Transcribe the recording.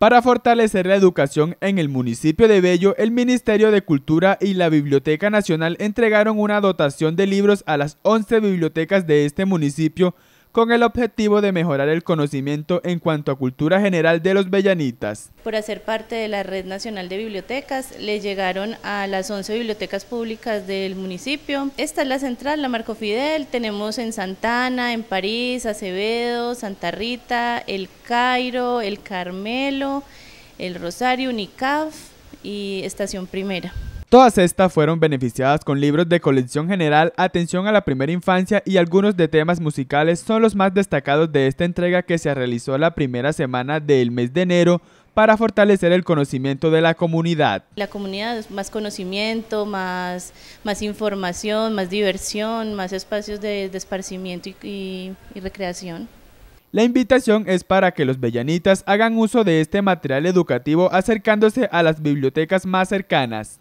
Para fortalecer la educación en el municipio de Bello, el Ministerio de Cultura y la Biblioteca Nacional entregaron una dotación de libros a las 11 bibliotecas de este municipio con el objetivo de mejorar el conocimiento en cuanto a cultura general de los bellanitas. Por hacer parte de la Red Nacional de Bibliotecas, le llegaron a las 11 bibliotecas públicas del municipio. Esta es la central, la Marco Fidel, tenemos en Santana, en París, Acevedo, Santa Rita, El Cairo, El Carmelo, El Rosario, UNICAF y Estación Primera. Todas estas fueron beneficiadas con libros de colección general, atención a la primera infancia y algunos de temas musicales son los más destacados de esta entrega que se realizó la primera semana del mes de enero para fortalecer el conocimiento de la comunidad. La comunidad, más conocimiento, más, más información, más diversión, más espacios de, esparcimiento y recreación. La invitación es para que los bellanitas hagan uso de este material educativo acercándose a las bibliotecas más cercanas.